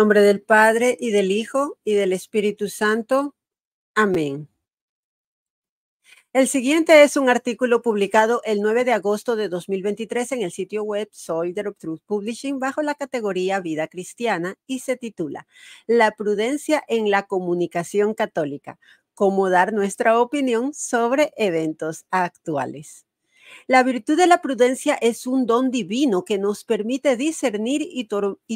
nombre del Padre y del Hijo y del Espíritu Santo. Amén. El siguiente es un artículo publicado el 9 de agosto de 2023 en el sitio web Solder of Truth Publishing bajo la categoría Vida Cristiana y se titula La prudencia en la comunicación católica, cómo dar nuestra opinión sobre eventos actuales. La virtud de la prudencia es un don divino que nos permite discernir y,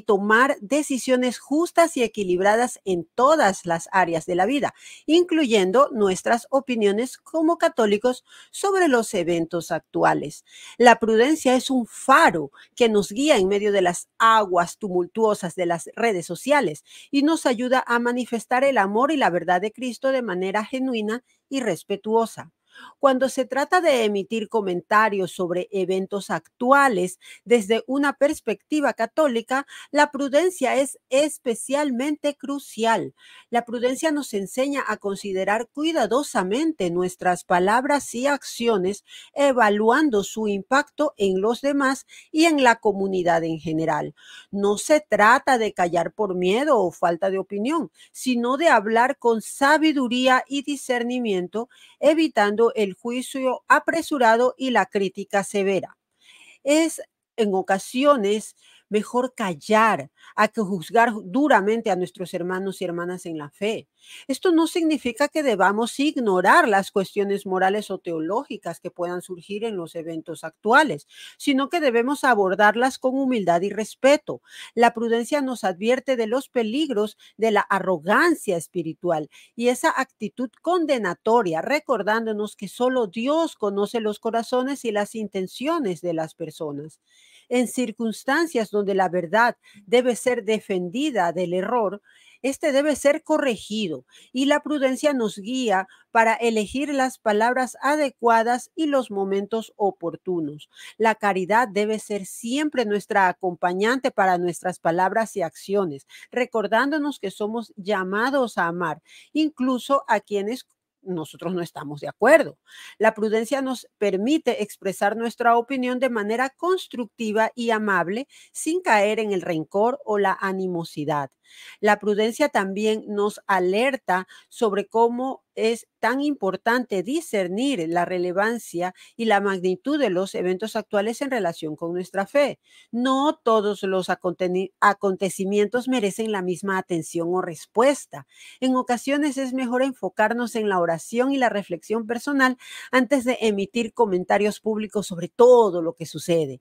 tomar decisiones justas y equilibradas en todas las áreas de la vida, incluyendo nuestras opiniones como católicos sobre los eventos actuales. La prudencia es un faro que nos guía en medio de las aguas tumultuosas de las redes sociales y nos ayuda a manifestar el amor y la verdad de Cristo de manera genuina y respetuosa. Cuando se trata de emitir comentarios sobre eventos actuales desde una perspectiva católica, la prudencia es especialmente crucial. La prudencia nos enseña a considerar cuidadosamente nuestras palabras y acciones, evaluando su impacto en los demás y en la comunidad en general. No se trata de callar por miedo o falta de opinión, sino de hablar con sabiduría y discernimiento, evitando el juicio apresurado y la crítica severa. Es en ocasiones mejor callar a que juzgar duramente a nuestros hermanos y hermanas en la fe. Esto no significa que debamos ignorar las cuestiones morales o teológicas que puedan surgir en los eventos actuales, sino que debemos abordarlas con humildad y respeto. La prudencia nos advierte de los peligros de la arrogancia espiritual y esa actitud condenatoria, recordándonos que solo Dios conoce los corazones y las intenciones de las personas en circunstancias donde la verdad debe ser defendida del error, este debe ser corregido y la prudencia nos guía para elegir las palabras adecuadas y los momentos oportunos. La caridad debe ser siempre nuestra acompañante para nuestras palabras y acciones, recordándonos que somos llamados a amar, incluso a quienes nosotros no estamos de acuerdo. La prudencia nos permite expresar nuestra opinión de manera constructiva y amable sin caer en el rencor o la animosidad. La prudencia también nos alerta sobre cómo es tan importante discernir la relevancia y la magnitud de los eventos actuales en relación con nuestra fe. No todos los acontecimientos merecen la misma atención o respuesta. En ocasiones es mejor enfocarnos en la oración y la reflexión personal antes de emitir comentarios públicos sobre todo lo que sucede.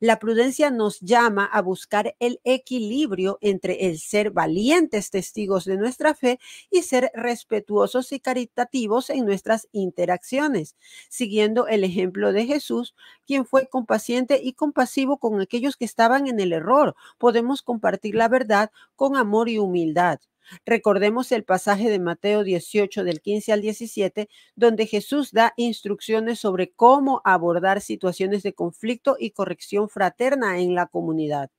La prudencia nos llama a buscar el equilibrio entre el ser valientes testigos de nuestra fe y ser respetuosos y caritativos en nuestras interacciones, siguiendo el ejemplo de Jesús, quien fue compaciente y compasivo con aquellos que estaban en el error. Podemos compartir la verdad con amor y humildad. Recordemos el pasaje de Mateo 18 del 15 al 17, donde Jesús da instrucciones sobre cómo abordar situaciones de conflicto y corrección fraterna en la comunidad.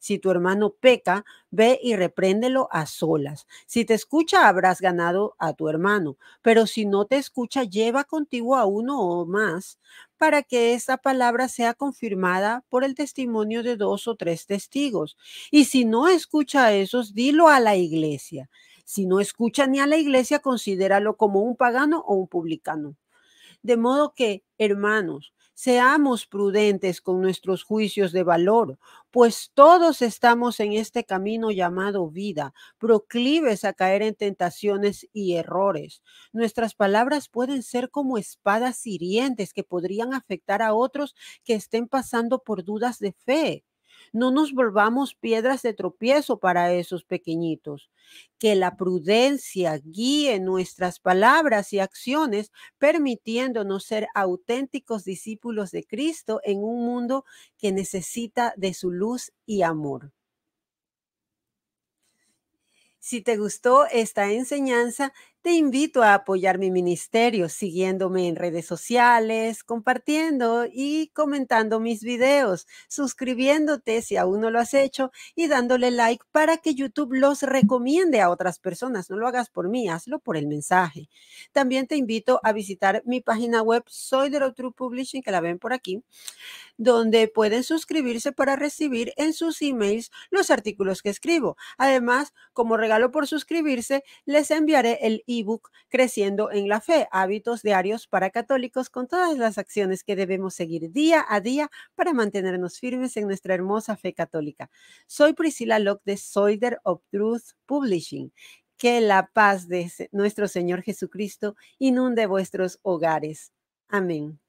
Si tu hermano peca, ve y repréndelo a solas. Si te escucha, habrás ganado a tu hermano, pero si no te escucha, lleva contigo a uno o más para que esta palabra sea confirmada por el testimonio de dos o tres testigos. Y si no escucha a esos, dilo a la iglesia. Si no escucha ni a la iglesia, considéralo como un pagano o un publicano. De modo que, hermanos, Seamos prudentes con nuestros juicios de valor, pues todos estamos en este camino llamado vida, proclives a caer en tentaciones y errores. Nuestras palabras pueden ser como espadas hirientes que podrían afectar a otros que estén pasando por dudas de fe. No nos volvamos piedras de tropiezo para esos pequeñitos. Que la prudencia guíe nuestras palabras y acciones, permitiéndonos ser auténticos discípulos de Cristo en un mundo que necesita de su luz y amor. Si te gustó esta enseñanza, te invito a apoyar mi ministerio siguiéndome en redes sociales, compartiendo y comentando mis videos, suscribiéndote si aún no lo has hecho y dándole like para que YouTube los recomiende a otras personas. No lo hagas por mí, hazlo por el mensaje. También te invito a visitar mi página web Soy de True Publishing, que la ven por aquí, donde pueden suscribirse para recibir en sus emails los artículos que escribo. Además, como regalo por suscribirse, les enviaré el ebook Creciendo en la Fe, hábitos diarios para católicos con todas las acciones que debemos seguir día a día para mantenernos firmes en nuestra hermosa fe católica. Soy Priscila Locke de Soider of Truth Publishing. Que la paz de nuestro Señor Jesucristo inunde vuestros hogares. Amén.